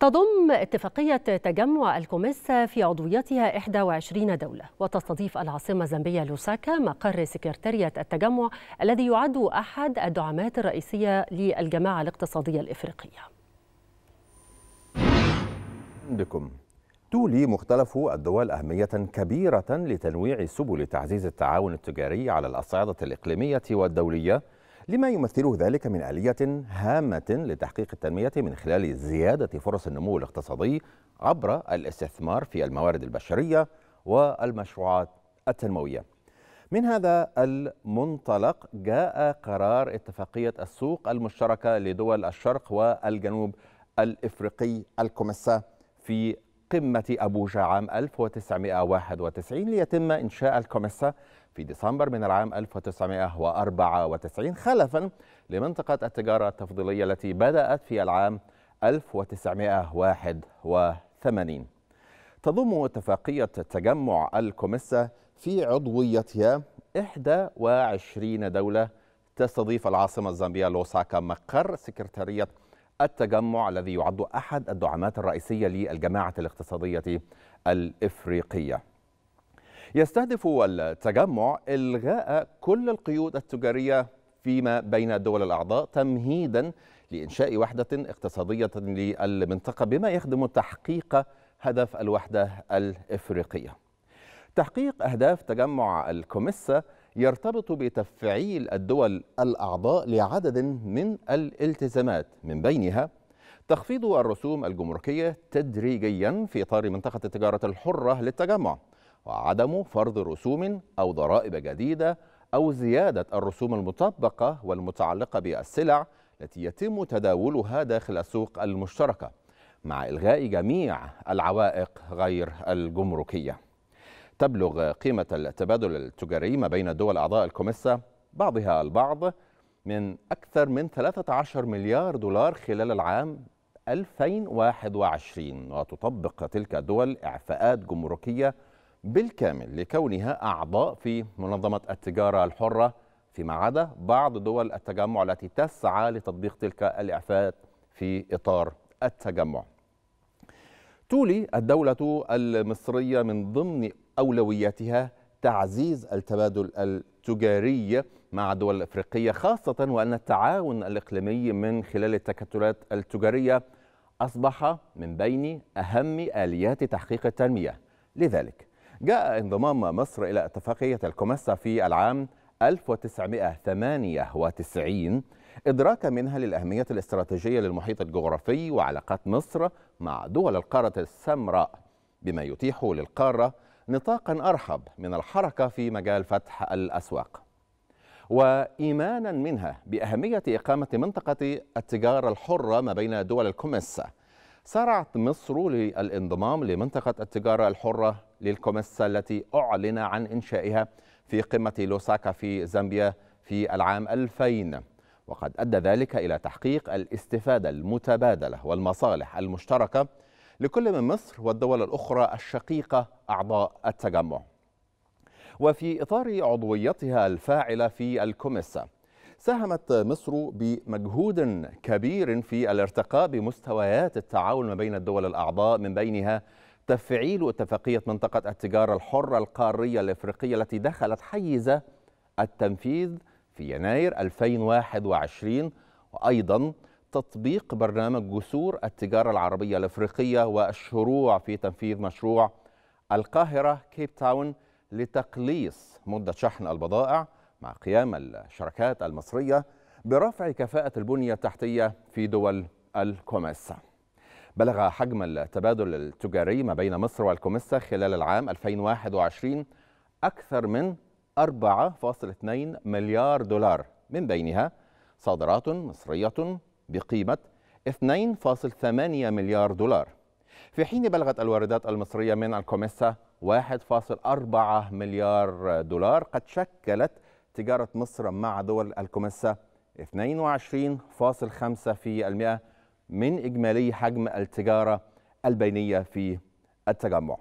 تضم اتفاقية تجمع الكوميسا في عضويتها 21 دولة وتستضيف العاصمة الزامبية لوساكا مقر سكرتارية التجمع الذي يعد أحد الدعامات الرئيسية للجماعة الاقتصادية الإفريقية بكم تولي مختلف الدول أهمية كبيرة لتنويع سبل تعزيز التعاون التجاري على الأصعدة الإقليمية والدولية لما يمثله ذلك من آلية هامة لتحقيق التنمية من خلال زيادة فرص النمو الاقتصادي عبر الاستثمار في الموارد البشرية والمشروعات التنموية من هذا المنطلق جاء قرار اتفاقية السوق المشتركة لدول الشرق والجنوب الإفريقي الكومسا في قمة أبوجا عام 1991 ليتم إنشاء الكوميسا في ديسمبر من العام 1994 خلفا لمنطقة التجارة التفضيلية التي بدأت في العام 1981 تضم اتفاقية تجمع الكوميسا في عضويتها 21 دولة تستضيف العاصمة الزامبية لوساكا مقر سكرتارية التجمع الذي يعد أحد الدعامات الرئيسية للجماعة الاقتصادية الإفريقية يستهدف التجمع إلغاء كل القيود التجارية فيما بين الدول الأعضاء تمهيدا لإنشاء وحدة اقتصادية للمنطقة بما يخدم تحقيق هدف الوحدة الإفريقية تحقيق أهداف تجمع الكوميسا يرتبط بتفعيل الدول الأعضاء لعدد من الالتزامات من بينها تخفيض الرسوم الجمركية تدريجيا في إطار منطقة التجارة الحرة للتجمع وعدم فرض رسوم أو ضرائب جديدة أو زيادة الرسوم المطبقة والمتعلقة بالسلع التي يتم تداولها داخل السوق المشتركة مع إلغاء جميع العوائق غير الجمركية تبلغ قيمة التبادل التجاري ما بين دول أعضاء الكوميسا بعضها البعض من أكثر من 13 مليار دولار خلال العام 2021 وتطبق تلك الدول إعفاءات جمركية بالكامل لكونها أعضاء في منظمة التجارة الحرة فيما عدا بعض دول التجمع التي تسعى لتطبيق تلك الإعفاءات في إطار التجمع تولي الدولة المصرية من ضمن أولوياتها تعزيز التبادل التجاري مع دول الأفريقية خاصة وأن التعاون الإقليمي من خلال التكتلات التجارية أصبح من بين أهم آليات تحقيق التنمية لذلك جاء انضمام مصر إلى اتفاقية الكومسا في العام 1998 إدراكا منها للأهمية الاستراتيجية للمحيط الجغرافي وعلاقات مصر مع دول القارة السمراء بما يتيح للقارة نطاقا أرحب من الحركة في مجال فتح الأسواق وإيمانا منها بأهمية إقامة منطقة التجارة الحرة ما بين دول الكوميسا سارعت مصر للانضمام لمنطقة التجارة الحرة للكوميسا التي أعلن عن إنشائها في قمة لوساكا في زامبيا في العام 2000 وقد أدى ذلك إلى تحقيق الاستفادة المتبادلة والمصالح المشتركة لكل من مصر والدول الأخرى الشقيقة أعضاء التجمع وفي إطار عضويتها الفاعلة في الكوميسا ساهمت مصر بمجهود كبير في الارتقاء بمستويات التعاون ما بين الدول الأعضاء من بينها تفعيل اتفاقية منطقة التجارة الحرة القارية الإفريقية التي دخلت حيز التنفيذ في يناير 2021 وأيضا تطبيق برنامج جسور التجارة العربية الأفريقية والشروع في تنفيذ مشروع القاهرة كيب تاون لتقليص مدة شحن البضائع مع قيام الشركات المصرية برفع كفاءة البنية التحتية في دول الكوميسا بلغ حجم التبادل التجاري ما بين مصر والكوميسا خلال العام 2021 أكثر من 4.2 مليار دولار من بينها صادرات مصرية بقيمة 2.8 مليار دولار في حين بلغت الواردات المصرية من الكوميسا 1.4 مليار دولار قد شكلت تجارة مصر مع دول الكوميسا 22.5% من إجمالي حجم التجارة البينية في التجمع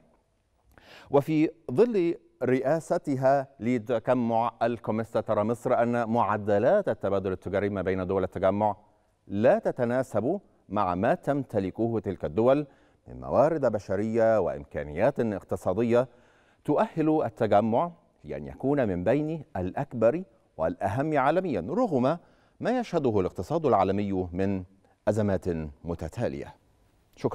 وفي ظل رئاستها لتجمع الكوميسا ترى مصر أن معدلات التبادل التجاري ما بين دول التجمع لا تتناسب مع ما تمتلكه تلك الدول من موارد بشرية وإمكانيات اقتصادية تؤهل التجمع لأن يكون من بين الأكبر والأهم عالميا رغم ما يشهده الاقتصاد العالمي من أزمات متتالية